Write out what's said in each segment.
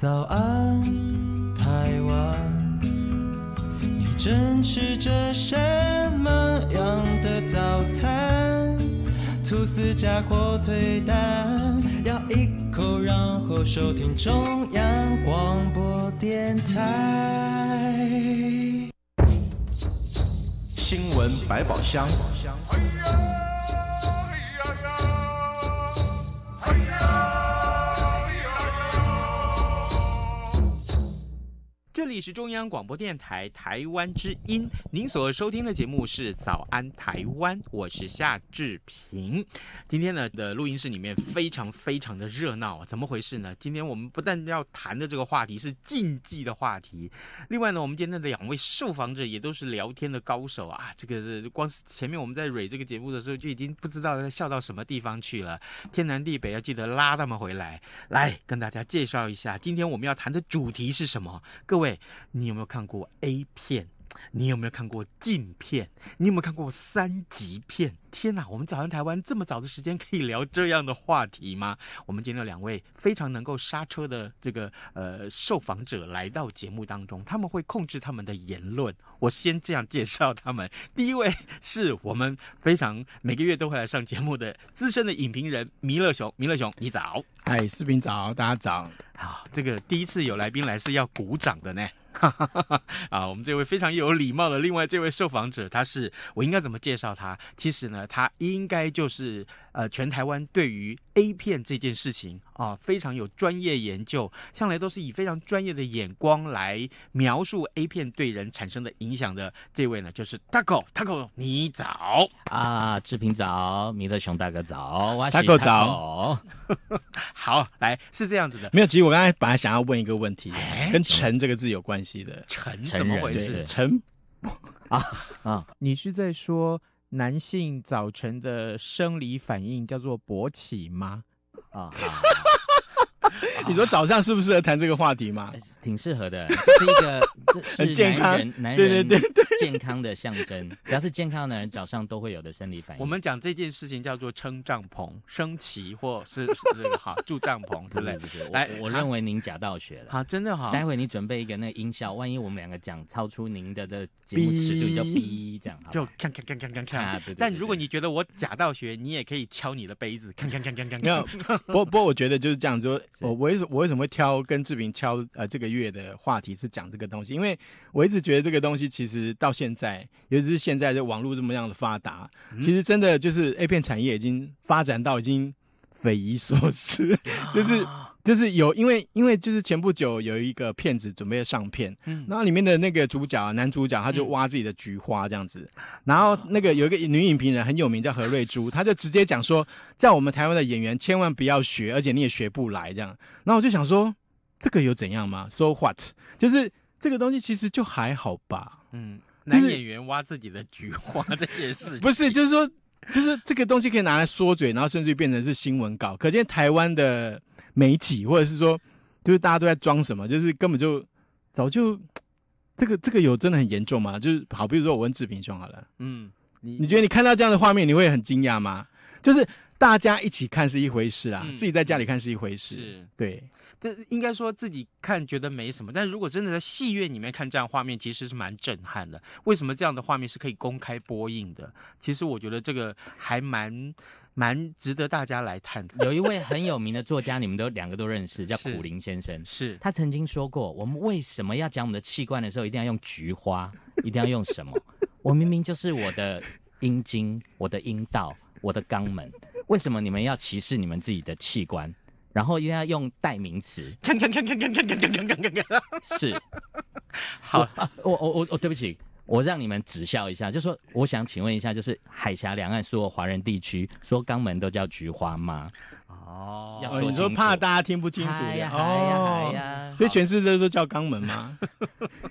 早安，台湾，你正吃着什么样的早餐？吐司加火腿蛋，咬一口然后收听中央广播电台。新闻百宝箱。这里是中央广播电台台湾之音，您所收听的节目是《早安台湾》，我是夏志平。今天呢的录音室里面非常非常的热闹怎么回事呢？今天我们不但要谈的这个话题是禁忌的话题，另外呢，我们今天的两位受访者也都是聊天的高手啊。这个光是前面我们在蕊这个节目的时候就已经不知道在笑到什么地方去了。天南地北要记得拉他们回来，来跟大家介绍一下，今天我们要谈的主题是什么？各位。你有没有看过 A 片？你有没有看过禁片？你有没有看过三级片？天哪！我们早上台湾这么早的时间可以聊这样的话题吗？我们今天有两位非常能够刹车的这个呃受访者来到节目当中，他们会控制他们的言论。我先这样介绍他们。第一位是我们非常每个月都会来上节目的资深的影评人米乐熊。米乐熊，你早。嗨，视频早，大家早。啊，这个第一次有来宾来是要鼓掌的呢。啊，我们这位非常有礼貌的另外这位受访者，他是我应该怎么介绍他？其实呢，他应该就是。呃，全台湾对于 A 片这件事情啊，非常有专业研究，向来都是以非常专业的眼光来描述 A 片对人产生的影响的。这位呢，就是 Taco，Taco，你早啊，志平早，弥勒熊大哥早，Taco 早。好，来是这样子的。没有，其实我刚才本来想要问一个问题，跟“沉”这个字有关系的，“沉”怎么回事？“沉”啊啊，你是在说？男性早晨的生理反应叫做勃起吗？啊。你说早上适不适合谈这个话题吗？挺适合的，这是一个 很健康男人，对对对对，健康的象征。只要是健康男人早上都会有的生理反应。我们讲这件事情叫做撑帐篷、升旗或是这个哈住帐篷之类。来，我认为您假道学了。好，真的好。待会你准备一个那音效，万一我们两个讲超出您的的节目尺度，就哔这样。就看看看锵对对。但如果你觉得我假道学，你也可以敲你的杯子，看看看看看。不不过我觉得就是这样，就我我。为什我为什么会挑跟志平敲呃这个月的话题是讲这个东西？因为我一直觉得这个东西其实到现在，尤其是现在这网络这么样的发达，其实真的就是 A 片产业已经发展到已经匪夷所思，就是。就是有，因为因为就是前不久有一个骗子准备上片，嗯，然后里面的那个主角男主角他就挖自己的菊花这样子，然后那个有一个女影评人很有名叫何瑞珠，她就直接讲说，叫我们台湾的演员千万不要学，而且你也学不来这样。然后我就想说，这个有怎样吗？So what？就是这个东西其实就还好吧，嗯，男演员挖自己的菊花这件事，不是就是说。就是这个东西可以拿来缩嘴，然后甚至变成是新闻稿。可见台湾的媒体，或者是说，就是大家都在装什么？就是根本就早就这个这个有真的很严重吗？就是好，比如说我问志平兄好了，嗯，你你觉得你看到这样的画面，你会很惊讶吗？就是。大家一起看是一回事啊，自己在家里看是一回事。是对，这应该说自己看觉得没什么，但如果真的在戏院里面看这样画面，其实是蛮震撼的。为什么这样的画面是可以公开播映的？其实我觉得这个还蛮蛮值得大家来探讨。有一位很有名的作家，你们都两个都认识，叫普林先生，是他曾经说过，我们为什么要讲我们的器官的时候，一定要用菊花，一定要用什么？我明明就是我的阴茎，我的阴道，我的肛门。为什么你们要歧视你们自己的器官，然后又要用代名词？是，好啊，我我我我，对不起，我让你们指笑一下。就说我想请问一下，就是海峡两岸所有华人地区说肛门都叫菊花吗？哦，你说怕大家听不清楚哎呀，所以全世界都叫肛门吗？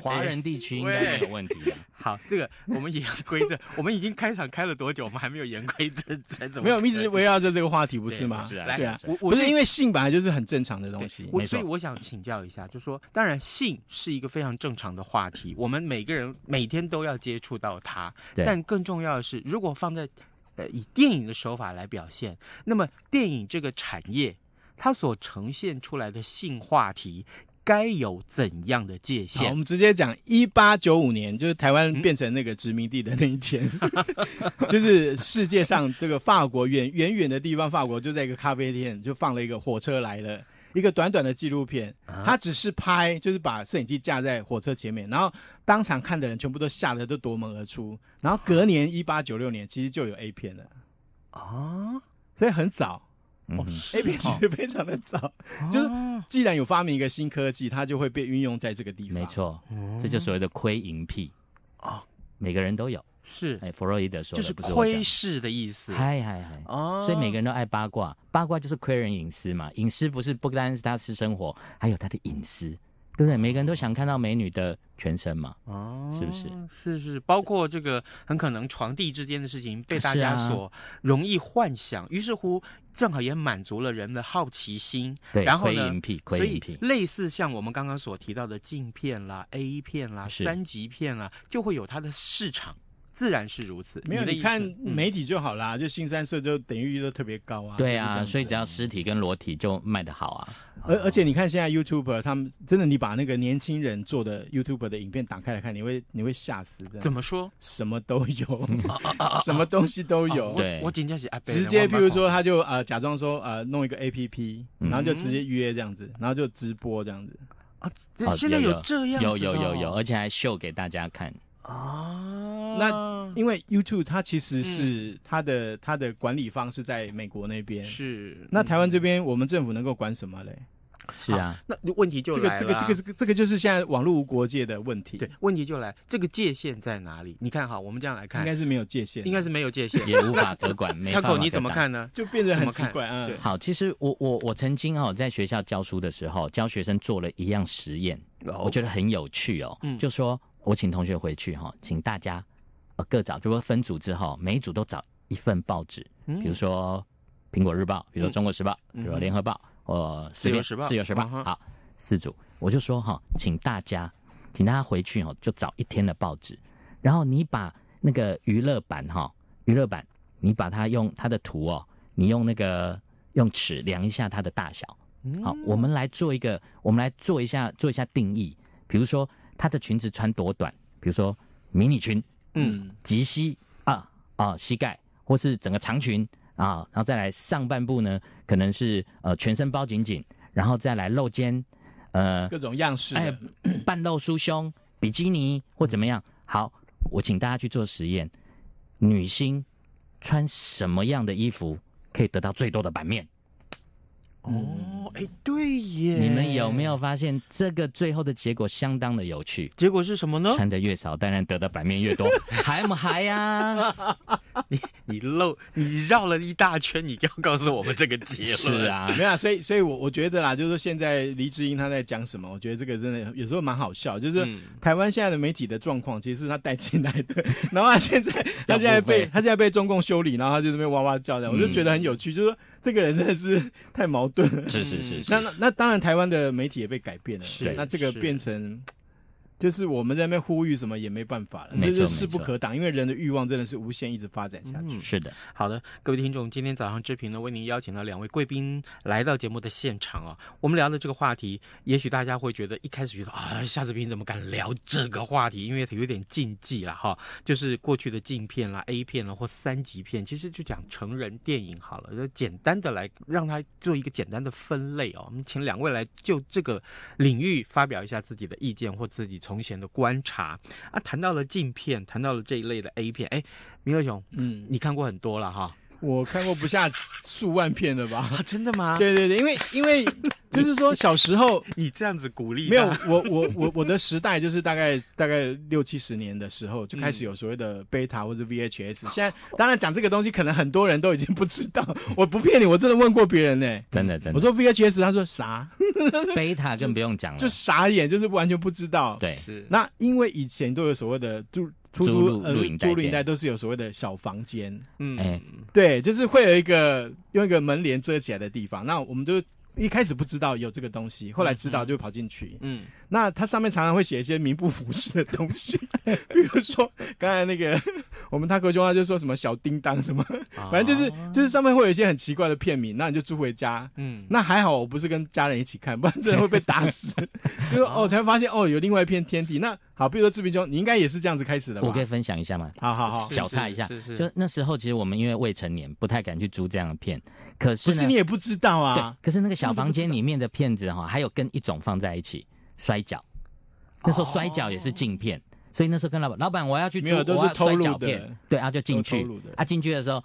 华人地区应该没有问题。好，这个我们言归正，我们已经开场开了多久？我们还没有言归正传，怎么没有？一直围绕着这个话题，不是吗？是啊，是啊。我我是因为性本来就是很正常的东西，我所以我想请教一下，就说，当然性是一个非常正常的话题，我们每个人每天都要接触到它。对。但更重要的是，如果放在呃以电影的手法来表现，那么电影这个产业它所呈现出来的性话题。该有怎样的界限？我们直接讲，一八九五年就是台湾变成那个殖民地的那一天，就是世界上这个法国远远远的地方，法国就在一个咖啡店就放了一个火车来了，一个短短的纪录片，他只是拍，就是把摄影机架在火车前面，然后当场看的人全部都吓得都夺门而出，然后隔年一八九六年其实就有 A 片了啊，所以很早。嗯，A P P 非常的早，就是既然有发明一个新科技，它就会被运用在这个地方。没错，这就所谓的窥淫癖啊，每个人都有。是，哎，弗洛伊德说，就是窥视的意思。嗨嗨嗨，哦，所以每个人都爱八卦，八卦就是窥人隐私嘛。隐私不是不单是他私生活，还有他的隐私。对不对？每个人都想看到美女的全身嘛，哦，是不是？是是，包括这个很可能床地之间的事情被大家所容易幻想，于是乎正好也满足了人的好奇心。对，然后呢？所以类似像我们刚刚所提到的镜片啦、A 片啦、三级片啦，就会有它的市场。自然是如此，没有你看媒体就好啦，就新三色就等于都特别高啊。对啊，所以只要实体跟裸体就卖的好啊。而而且你看现在 YouTuber 他们真的，你把那个年轻人做的 YouTuber 的影片打开来看，你会你会吓死的。怎么说？什么都有，什么东西都有。对，我直接是直接，譬如说他就呃假装说呃弄一个 A P P，然后就直接约这样子，然后就直播这样子啊。现在有这样有有有有，而且还秀给大家看。啊，那因为 YouTube 它其实是它的它的管理方是在美国那边，是那台湾这边我们政府能够管什么嘞？是啊，那问题就这个这个这个这个这个就是现在网络无国界的问题。对，问题就来这个界限在哪里？你看哈，我们这样来看，应该是没有界限，应该是没有界限，也无法得管。Taco 你怎么看呢？就变得很奇怪啊。好，其实我我我曾经哦在学校教书的时候，教学生做了一样实验，我觉得很有趣哦，就说。我请同学回去哈，请大家呃各找，就说分组之后，每一组都找一份报纸，比如说《苹果日报》，比如中国时报》，比如联合报》，或《随便《自由时报》，《自由时报》好，四组，我就说哈，请大家，请大家回去哦，就找一天的报纸，然后你把那个娱乐版哈，娱乐版，你把它用它的图哦，你用那个用尺量一下它的大小，好，我们来做一个，我们来做一下做一下定义，比如说。她的裙子穿多短？比如说迷你裙，嗯，及膝啊啊，膝盖，或是整个长裙啊，然后再来上半部呢，可能是呃全身包紧紧，然后再来露肩，呃，各种样式，哎，半露酥胸、比基尼或怎么样？好，我请大家去做实验，女星穿什么样的衣服可以得到最多的版面？哦，哎，对耶。有没有发现这个最后的结果相当的有趣？结果是什么呢？穿的越少，当然得的版面越多。还么还呀？你你漏你绕了一大圈，你就要告诉我们这个结论？是啊，没有，所以所以，我我觉得啦，就是现在黎智英他在讲什么？我觉得这个真的有时候蛮好笑。就是台湾现在的媒体的状况，其实是他带进来的。然后现在他现在被他现在被中共修理，然后他就这边哇哇叫的，我就觉得很有趣。就是。这个人真的是太矛盾了，是是是是。那那当然，台湾的媒体也被改变了，那这个变成。就是我们在那呼吁什么也没办法了，这是势不可挡，因为人的欲望真的是无限一直发展下去。是的，好的，各位听众，今天早上志平呢为您邀请了两位贵宾来到节目的现场啊。我们聊的这个话题，也许大家会觉得一开始觉得啊，夏志平怎么敢聊这个话题？因为他有点禁忌了哈。就是过去的禁片啦、A 片啦或三级片，其实就讲成人电影好了，简单的来让他做一个简单的分类哦。我们请两位来就这个领域发表一下自己的意见或自己从。从前的观察啊，谈到了镜片，谈到了这一类的 A 片，哎，明勒雄，嗯，你看过很多了哈。我看过不下数万片了吧？真的吗？对对对，因为因为 就是说小时候你这样子鼓励，没有我我我我的时代就是大概大概六七十年的时候就开始有所谓的贝塔或者 VHS。现在当然讲这个东西，可能很多人都已经不知道。我不骗你，我真的问过别人呢。真的真的，我说 VHS，他说啥？贝塔更不用讲了，就傻眼，就是完全不知道。对，是那因为以前都有所谓的就。出租呃，租赁带都是有所谓的小房间，嗯，对，就是会有一个用一个门帘遮起来的地方。那我们就一开始不知道有这个东西，后来知道就跑进去，嗯。那它上面常常会写一些名不符实的东西，比如说刚才那个我们他哥兄他就说什么小叮当什么，反正就是就是上面会有一些很奇怪的片名。那你就租回家，嗯。那还好我不是跟家人一起看，不然真的会被打死。就是哦，才发现哦，有另外一片天地那。啊，比如说志明兄，你应该也是这样子开始的，我可以分享一下吗？好好好，小踏一下，就那时候其实我们因为未成年，不太敢去租这样的片，可是可是你也不知道啊。可是那个小房间里面的片子哈，还有跟一种放在一起摔跤，那时候摔跤也是镜片，所以那时候跟老板，老板我要去租摔跤片，对，然后就进去，啊，进去的时候。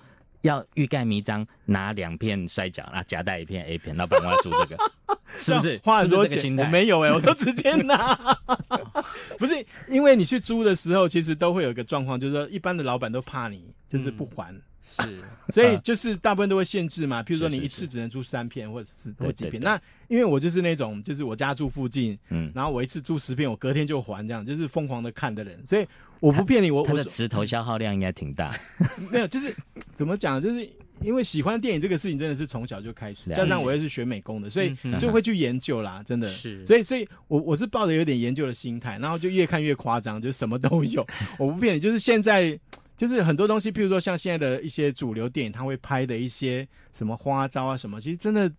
要欲盖弥彰，拿两片摔角，啊，夹带一片 A 片，老板我要租这个，是不是花很多钱？我没有哎，我都直接拿。不是，因为你去租的时候，其实都会有一个状况，就是说一般的老板都怕你，就是不还。是，所以就是大部分都会限制嘛，譬如说你一次只能租三片或者是多几片。那因为我就是那种，就是我家住附近，嗯，然后我一次租十片，我隔天就还，这样就是疯狂的看的人。所以我不骗你，我我的磁头消耗量应该挺大。没有，就是怎么讲，就是因为喜欢电影这个事情真的是从小就开始，加上我又是学美工的，所以就会去研究啦，真的。是，所以所以，我我是抱着有点研究的心态，然后就越看越夸张，就什么都有。我不骗你，就是现在。就是很多东西，譬如说像现在的一些主流电影，他会拍的一些什么花招啊，什么，其实真的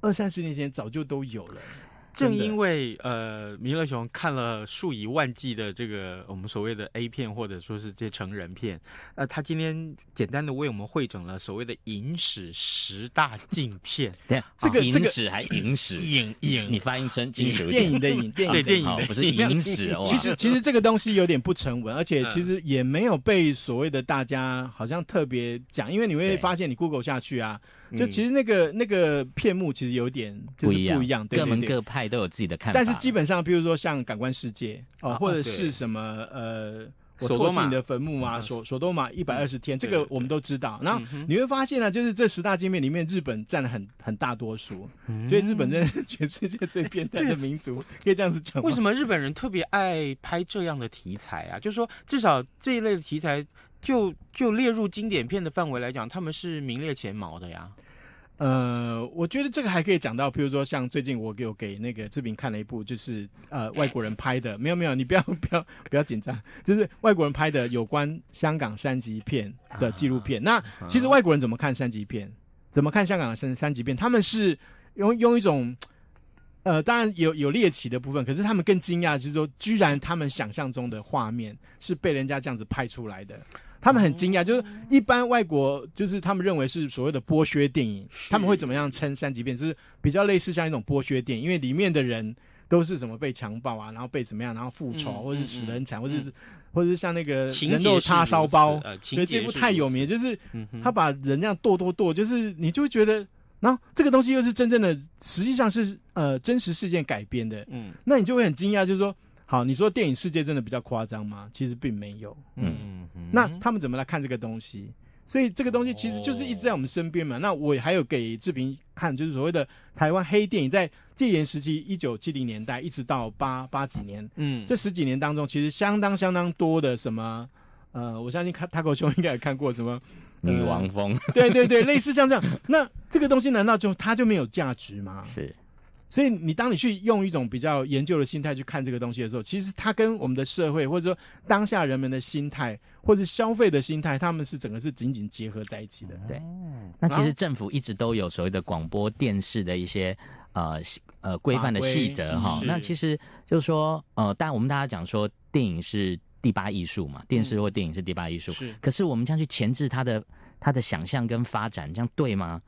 二三十年前早就都有了。正因为呃，弥勒熊看了数以万计的这个我们所谓的 A 片或者说是这些成人片，呃，他今天简单的为我们汇总了所谓的影史十大禁片。对，这个影史还影史影影，你发音成金属电影的影电影电影不是影史。其实其实这个东西有点不成文，而且其实也没有被所谓的大家好像特别讲，因为你会发现你 Google 下去啊，就其实那个那个片目其实有点不一样，不一样，各门各派。都有自己的看法，但是基本上，比如说像感官世界哦，或者是什么呃，索多玛的坟墓啊，索索多玛一百二十天，这个我们都知道。然后你会发现呢，就是这十大界面里面，日本占了很很大多数，所以日本真的是全世界最变态的民族，可以这样子讲。为什么日本人特别爱拍这样的题材啊？就是说，至少这一类的题材，就就列入经典片的范围来讲，他们是名列前茅的呀。呃，我觉得这个还可以讲到，譬如说像最近我给我给那个志平看了一部，就是呃外国人拍的，没有没有，你不要不要不要紧张，就是外国人拍的有关香港三级片的纪录片。那其实外国人怎么看三级片？怎么看香港的三三级片？他们是用用一种。呃，当然有有猎奇的部分，可是他们更惊讶就是说，居然他们想象中的画面是被人家这样子拍出来的，他们很惊讶。就是一般外国，就是他们认为是所谓的剥削电影，他们会怎么样称三级片，就是比较类似像一种剥削电影，因为里面的人都是什么被强暴啊，然后被怎么样，然后复仇或者是死人惨，或者是或者是像那个人肉叉烧包，呃，情这部太有名，就是他把人这样剁剁剁，就是你就会觉得，然后这个东西又是真正的，实际上是。呃，真实事件改编的，嗯，那你就会很惊讶，就是说，好，你说电影世界真的比较夸张吗？其实并没有，嗯嗯那他们怎么来看这个东西？所以这个东西其实就是一直在我们身边嘛。那我还有给志平看，就是所谓的台湾黑电影，在戒严时期，一九七零年代一直到八八几年，嗯，这十几年当中，其实相当相当多的什么，呃，我相信看《泰狗兄》应该也看过什么《女王蜂》，对对对，类似像这样。那这个东西难道就它就没有价值吗？是。所以你当你去用一种比较研究的心态去看这个东西的时候，其实它跟我们的社会或者说当下人们的心态，或者消费的心态，他们是整个是紧紧结合在一起的。对，那其实政府一直都有所谓的广播电视的一些呃呃规范的细则哈。那其实就是说呃，但我们大家讲说电影是第八艺术嘛，电视或电影是第八艺术。是。可是我们这样去钳制它的它的想象跟发展，这样对吗？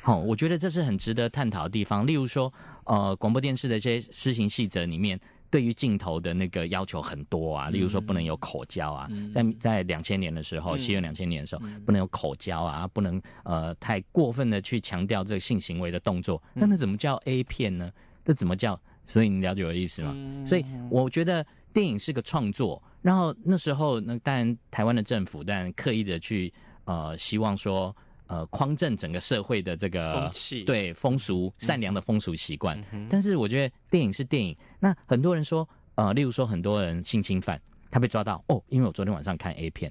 好，我觉得这是很值得探讨的地方。例如说，呃，广播电视的一些施行细则里面，对于镜头的那个要求很多啊。例如说，不能有口交啊。在在两千年的时候，西月两千年的时候，不能有口交啊，不能呃太过分的去强调这个性行为的动作。那那怎么叫 A 片呢？这怎么叫？所以你了解我的意思吗？所以我觉得电影是个创作。然后那时候，那当然台湾的政府，但刻意的去呃希望说。呃，匡正整个社会的这个风气，对风俗善良的风俗习惯，但是我觉得电影是电影。那很多人说，呃，例如说很多人性侵犯，他被抓到哦，因为我昨天晚上看 A 片。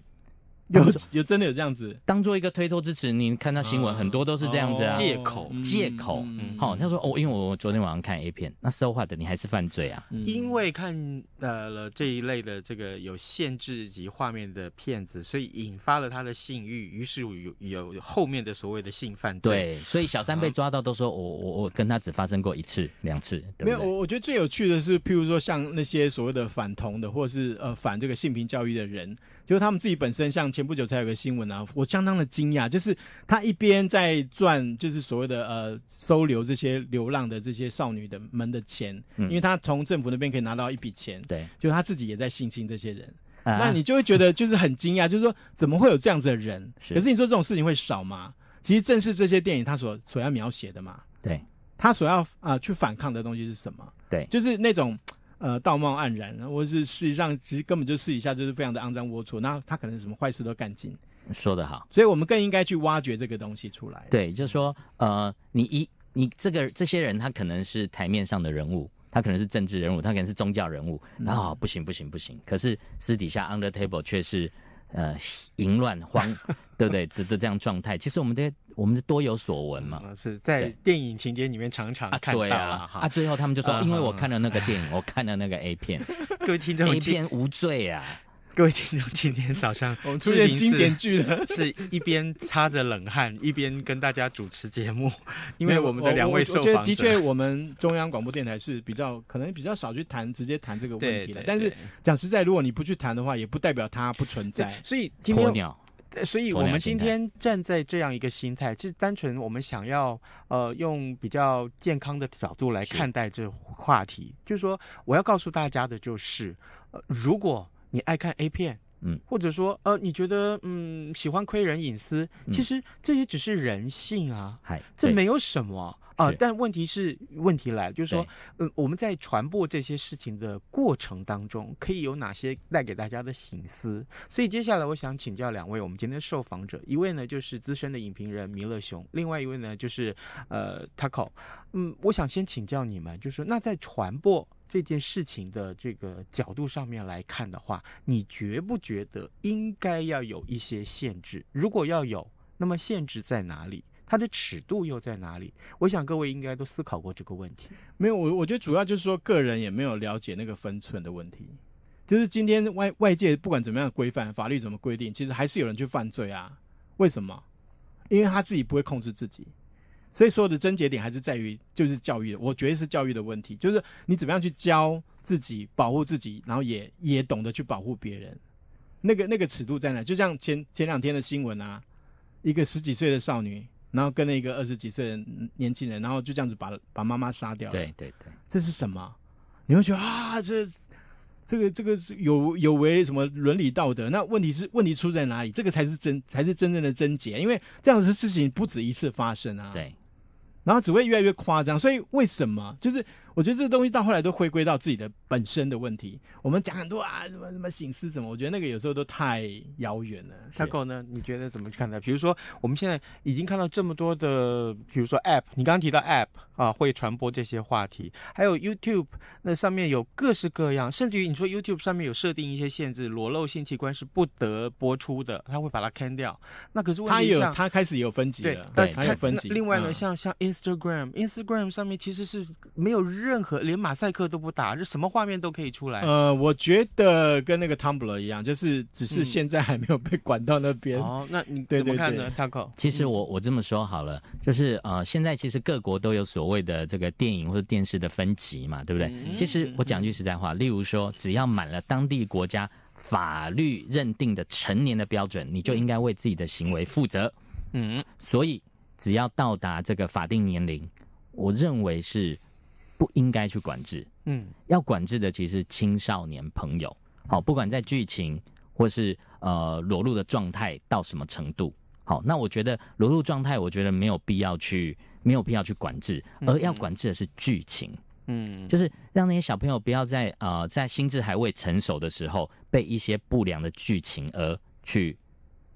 有有真的有这样子，当做一个推脱之词。你看到新闻很多都是这样子啊，借口借口。好，他说哦，因为我昨天晚上看 A 片，那说话的你还是犯罪啊？因为看呃这一类的这个有限制及画面的片子，所以引发了他的性欲，于是有有后面的所谓的性犯罪。对，所以小三被抓到都说我我我跟他只发生过一次两次，没有，我我觉得最有趣的是，譬如说像那些所谓的反同的，或是呃反这个性平教育的人。就他们自己本身，像前不久才有个新闻啊，我相当的惊讶。就是他一边在赚，就是所谓的呃收留这些流浪的这些少女的们的钱，因为他从政府那边可以拿到一笔钱。对，就是他自己也在性侵这些人。那你就会觉得就是很惊讶，就是说怎么会有这样子的人？可是你说这种事情会少吗？其实正是这些电影他所所要描写的嘛。对，他所要啊去反抗的东西是什么？对，就是那种。呃，道貌岸然，或是事实上其实根本就私底下就是非常的肮脏龌龊，那他可能什么坏事都干尽。说得好，所以我们更应该去挖掘这个东西出来。对，就是说，呃，你一你这个这些人，他可能是台面上的人物，他可能是政治人物，他可能是宗教人物，那好，不行不行不行，可是私底下 under table 却是。呃，淫乱慌，对不对？的的这样状态，其实我们的我们是多有所闻嘛，是在电影情节里面常常看到啊。啊，最后他们就说，因为我看了那个电影，我看了那个 A 片，各位听众，A 片无罪啊。各位听众，今天早上 我们出现经典剧了，是一边擦着冷汗，一边跟大家主持节目。因为我们的两位，我觉得的确，我们中央广播电台是比较可能比较少去谈直接谈这个问题了。但是讲实在，如果你不去谈的话，也不代表它不存在。所以今天，所以我们今天站在这样一个心态，就是单纯我们想要呃用比较健康的角度来看待这话题。就是说，我要告诉大家的就是，呃，如果。你爱看 A 片，嗯，或者说，呃，你觉得，嗯，喜欢窥人隐私，其实这也只是人性啊，嗨，这没有什么啊，但问题是，问题来了，就是说，呃，我们在传播这些事情的过程当中，可以有哪些带给大家的隐私？所以接下来我想请教两位我们今天的受访者，一位呢就是资深的影评人弥勒熊，另外一位呢就是呃 Taco，嗯，我想先请教你们，就是说，那在传播。这件事情的这个角度上面来看的话，你觉不觉得应该要有一些限制？如果要有，那么限制在哪里？它的尺度又在哪里？我想各位应该都思考过这个问题。没有，我我觉得主要就是说，个人也没有了解那个分寸的问题。就是今天外外界不管怎么样规范，法律怎么规定，其实还是有人去犯罪啊？为什么？因为他自己不会控制自己。所以，所有的症结点还是在于，就是教育。我觉得是教育的问题，就是你怎么样去教自己保护自己，然后也也懂得去保护别人。那个那个尺度在哪？就像前前两天的新闻啊，一个十几岁的少女，然后跟了一个二十几岁的年轻人，然后就这样子把把妈妈杀掉。对对对，这是什么？你会觉得啊，这这个这个是有有违什么伦理道德？那问题是问题出在哪里？这个才是真才是真正的症结，因为这样子的事情不止一次发生啊。对。然后只会越来越夸张，所以为什么？就是。我觉得这个东西到后来都回归到自己的本身的问题。我们讲很多啊，什么什么醒思什么，我觉得那个有时候都太遥远了。小狗呢，你觉得怎么去看呢？比如说，我们现在已经看到这么多的，比如说 App，你刚刚提到 App 啊，会传播这些话题，还有 YouTube 那上面有各式各样，甚至于你说 YouTube 上面有设定一些限制，裸露性器官是不得播出的，他会把它 can 掉。那可是它有，它开始有分级了，它有分级。另外呢，像像 Instagram，Instagram 上面其实是没有。任何连马赛克都不打，就什么画面都可以出来。呃，我觉得跟那个汤普勒一样，就是只是现在还没有被管到那边。哦，那你怎么看呢？t a c o 其实我我这么说好了，就是呃，现在其实各国都有所谓的这个电影或者电视的分级嘛，对不对？其实我讲句实在话，例如说，只要满了当地国家法律认定的成年的标准，你就应该为自己的行为负责。嗯，所以只要到达这个法定年龄，我认为是。不应该去管制，嗯，要管制的其实青少年朋友，好，不管在剧情或是呃裸露的状态到什么程度，好，那我觉得裸露状态，我觉得没有必要去没有必要去管制，而要管制的是剧情，嗯，就是让那些小朋友不要在呃在心智还未成熟的时候，被一些不良的剧情而去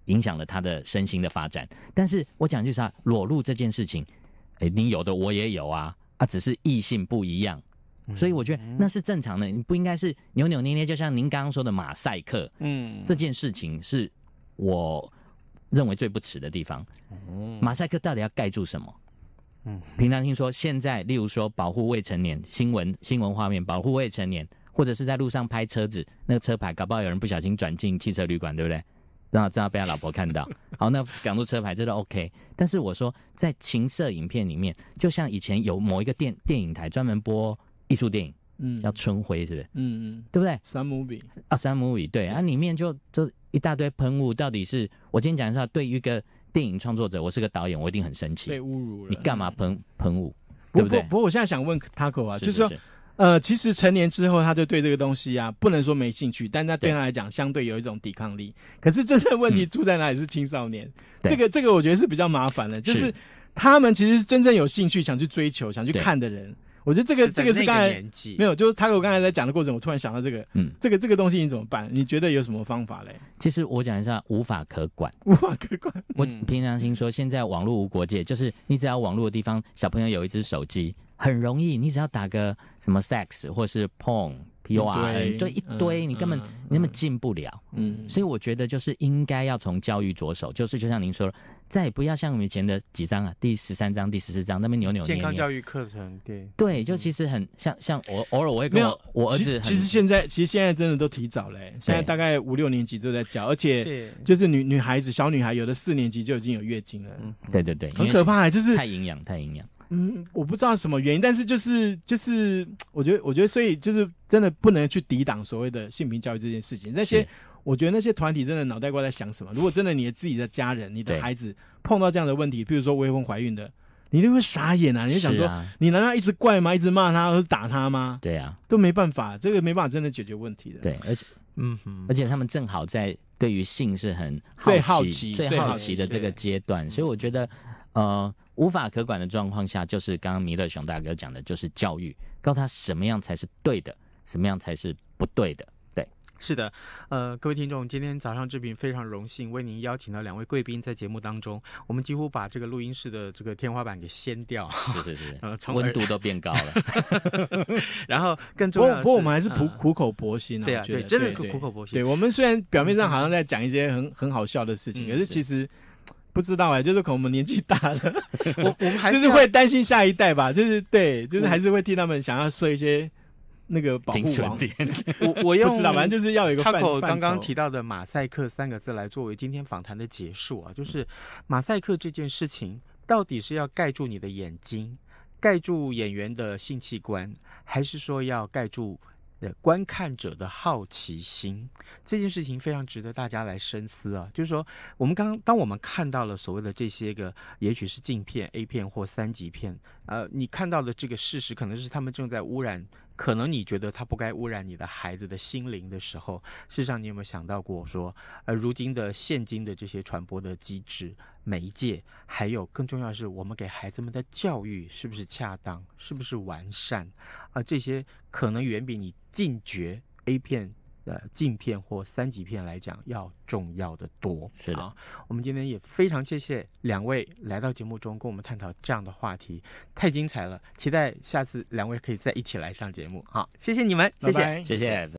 影响了他的身心的发展。但是我讲句实话，裸露这件事情，哎，你有的我也有啊。它只是异性不一样，所以我觉得那是正常的，你不应该是扭扭捏捏。就像您刚刚说的马赛克，嗯，这件事情是我认为最不耻的地方。马赛克到底要盖住什么？嗯，平常听说，现在例如说保护未成年新闻新闻画面，保护未成年，或者是在路上拍车子那个车牌，搞不好有人不小心转进汽车旅馆，对不对？让知道被他老婆看到，好，那港都车牌这都 OK，但是我说在情色影片里面，就像以前有某一个电电影台专门播艺术电影，嗯，叫《春晖》，是不是？嗯嗯，对不对？三姆比啊，三姆比，对啊，里面就就一大堆喷雾，到底是我今天讲一下，对于一个电影创作者，我是个导演，我一定很生气，被侮辱，你干嘛喷喷雾，对不对？不过我现在想问 Taco 啊，就是。呃，其实成年之后，他就对这个东西啊，不能说没兴趣，但他对他来讲，相对有一种抵抗力。可是真正问题出在哪里是青少年，这个这个我觉得是比较麻烦的，就是他们其实真正有兴趣想去追求、想去看的人，我觉得这个这个是刚才没有，就是他我刚才在讲的过程，我突然想到这个，嗯，这个这个东西你怎么办？你觉得有什么方法嘞？其实我讲一下，无法可管，无法可管。我平常心说，现在网络无国界，就是你只要网络的地方，小朋友有一只手机。很容易，你只要打个什么 sex 或是 porn p o r n，就一堆，你根本你根本进不了。嗯，所以我觉得就是应该要从教育着手，就是就像您说，再也不要像以前的几章啊，第十三章、第十四章那边扭扭捏捏。健康教育课程，对对，就其实很像像偶偶尔我会跟我我儿子，其实现在其实现在真的都提早嘞，现在大概五六年级都在教，而且就是女女孩子、小女孩，有的四年级就已经有月经了。嗯，对对对，很可怕，就是太营养，太营养。嗯，我不知道什么原因，但是就是就是，我觉得，我觉得，所以就是真的不能去抵挡所谓的性平教育这件事情。那些，我觉得那些团体真的脑袋瓜在想什么？如果真的你的自己的家人、你的孩子碰到这样的问题，比如说未婚怀孕的，你就会傻眼啊！你就想说，你难道一直怪吗？一直骂他，或者打他吗？对啊，都没办法，这个没办法真的解决问题的。对，而且，嗯，而且他们正好在对于性是很好奇、最好奇的这个阶段，所以我觉得。呃，无法可管的状况下，就是刚刚弥勒熊大哥讲的，就是教育，告诉他什么样才是对的，什么样才是不对的。对，是的。呃，各位听众，今天早上这期非常荣幸为您邀请到两位贵宾在节目当中，我们几乎把这个录音室的这个天花板给掀掉，是是是，温度都变高了。然后更重要，不过我们还是苦苦口婆心啊，对啊，对，真的苦口婆心。对我们虽然表面上好像在讲一些很很好笑的事情，可是其实。不知道哎，就是可能我们年纪大了，我我们还 就是会担心下一代吧，就是对，就是还是会替他们想要设一些那个保护网。我我用不知道，反正就是要有一个。汤口刚刚提到的“马赛克”三个字来作为今天访谈的结束啊，就是马赛克这件事情到底是要盖住你的眼睛，盖住演员的性器官，还是说要盖住？观看者的好奇心，这件事情非常值得大家来深思啊！就是说，我们刚当我们看到了所谓的这些个，也许是镜片、A 片或三级片，呃，你看到的这个事实，可能是他们正在污染。可能你觉得它不该污染你的孩子的心灵的时候，事实上你有没有想到过？说，呃，如今的现今的这些传播的机制、媒介，还有更重要的是，我们给孩子们的教育是不是恰当，是不是完善？啊，这些可能远比你禁绝 A 片。呃，镜片或三级片来讲要重要的多。是的，我们今天也非常谢谢两位来到节目中跟我们探讨这样的话题，太精彩了。期待下次两位可以再一起来上节目。好，谢谢你们，谢谢，谢谢。